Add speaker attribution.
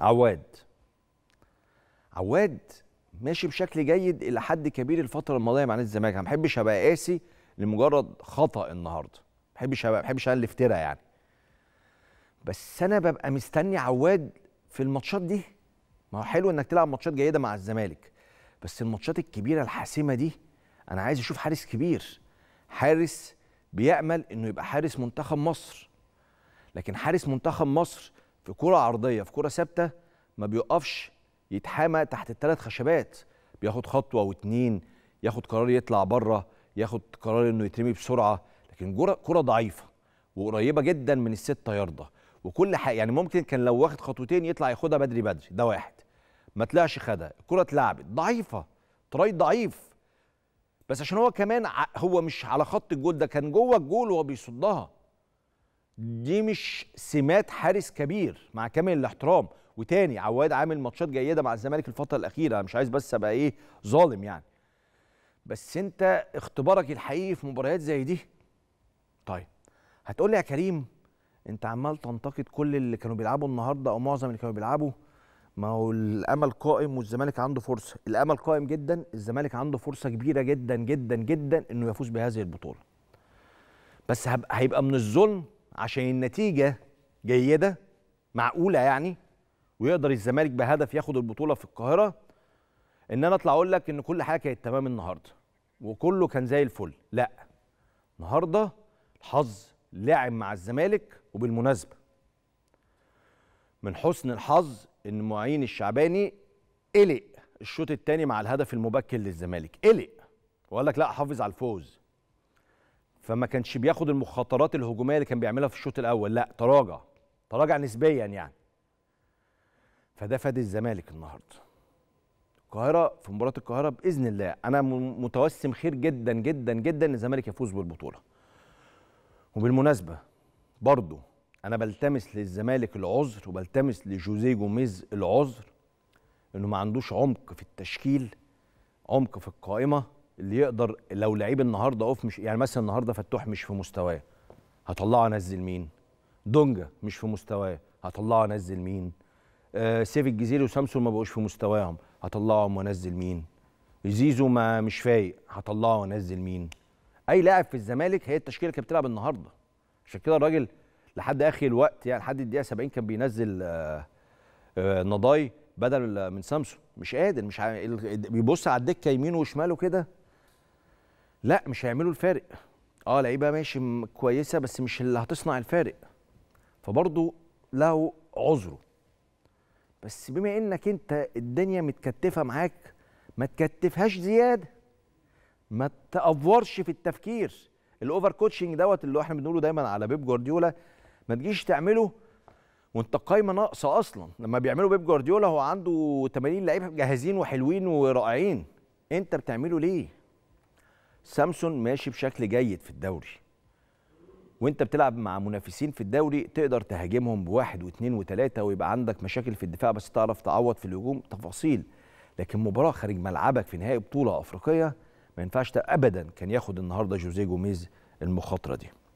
Speaker 1: عواد عواد ماشي بشكل جيد الى حد كبير الفتره الماضيه مع نادي الزمالك انا ما بحبش ابقى قاسي لمجرد خطا النهارده ما بحبش ابقى ما بحبش الف ترى يعني بس انا ببقى مستني عواد في الماتشات دي ما هو حلو انك تلعب ماتشات جيده مع الزمالك بس الماتشات الكبيره الحاسمه دي انا عايز اشوف حارس كبير حارس بيامل انه يبقى حارس منتخب مصر لكن حارس منتخب مصر في كرة عرضية في كرة ثابتة ما بيقفش يتحامى تحت الثلاث خشبات بياخد خطوة واتنين ياخد قرار يطلع بره ياخد قرار انه يترمي بسرعة لكن كرة ضعيفة وقريبة جدا من الستة ياردة وكل حاجة يعني ممكن كان لو واخد خطوتين يطلع ياخدها بدري بدري ده واحد ما طلعش خدها الكرة اتلعبت ضعيفة تراي ضعيف بس عشان هو كمان هو مش على خط الجول ده كان جوه الجول وهو بيصدها دي مش سمات حارس كبير مع كامل الاحترام وتاني عواد عامل ماتشات جيده مع الزمالك الفتره الاخيره انا مش عايز بس ابقى ايه ظالم يعني بس انت اختبارك الحقيقي في مباريات زي دي طيب هتقول لي يا كريم انت عمال تنتقد كل اللي كانوا بيلعبوا النهارده او معظم اللي كانوا بيلعبوا ما هو الامل قائم والزمالك عنده فرصه الامل قائم جدا الزمالك عنده فرصه كبيره جدا جدا جدا انه يفوز بهذه البطوله بس هيبقى من الظلم عشان النتيجه جيده معقوله يعني ويقدر الزمالك بهدف ياخد البطوله في القاهره ان انا اطلع اقول لك ان كل حاجه كانت تمام النهارده وكله كان زي الفل لا النهارده الحظ لعب مع الزمالك وبالمناسبه من حسن الحظ ان معين الشعباني قلق الشوط الثاني مع الهدف المبكر للزمالك قلق وقال لك لا حافظ على الفوز فما كانش بياخد المخاطرات الهجوميه اللي كان بيعملها في الشوط الاول لا تراجع تراجع نسبيا يعني فده فاد الزمالك النهارده القاهره في مباراه القاهره باذن الله انا متوسم خير جدا جدا جدا ان الزمالك يفوز بالبطوله وبالمناسبه برضو انا بلتمس للزمالك العذر وبلتمس لجوزيه جوميز العذر انه ما عندوش عمق في التشكيل عمق في القائمه اللي يقدر لو لعيب النهارده اوف مش يعني مثلا النهارده فتوح مش في مستواه هطلعه انزل مين؟ دونجا مش في مستواه هطلعه انزل مين؟ آه سيف الجزيري وسامسون ما بقوش في مستواهم هطلعهم وانزل مين؟ زيزو ما مش فايق هطلعه وانزل مين؟ اي لاعب في الزمالك هي التشكيله كانت بتلعب النهارده عشان كده الراجل لحد اخر الوقت يعني لحد الدقيقه 70 كان بينزل آه آه نضاي بدل من سامسون مش قادر مش بيبص على الدكه يمينه وشماله كده لا مش هيعملوا الفارق اه لعيبه ماشي كويسه بس مش اللي هتصنع الفارق فبرضه له عذره بس بما انك انت الدنيا متكتفه معاك ما تكتفهاش زياده ما تافورش في التفكير الاوفر كوتشنج دوت اللي احنا بنقوله دايما على بيب جوارديولا ما تجيش تعمله وانت قايمه ناقصه اصلا لما بيعملوا بيب جوارديولا هو عنده 80 لعيب جاهزين وحلوين ورائعين انت بتعمله ليه سامسون ماشي بشكل جيد في الدوري وانت بتلعب مع منافسين في الدوري تقدر تهاجمهم بواحد واثنين وثلاثه ويبقى عندك مشاكل في الدفاع بس تعرف تعوض في الهجوم تفاصيل لكن مباراه خارج ملعبك في نهائي بطوله افريقيه ما ينفعش ابدا كان ياخد النهارده جوزيه جوميز المخاطره دي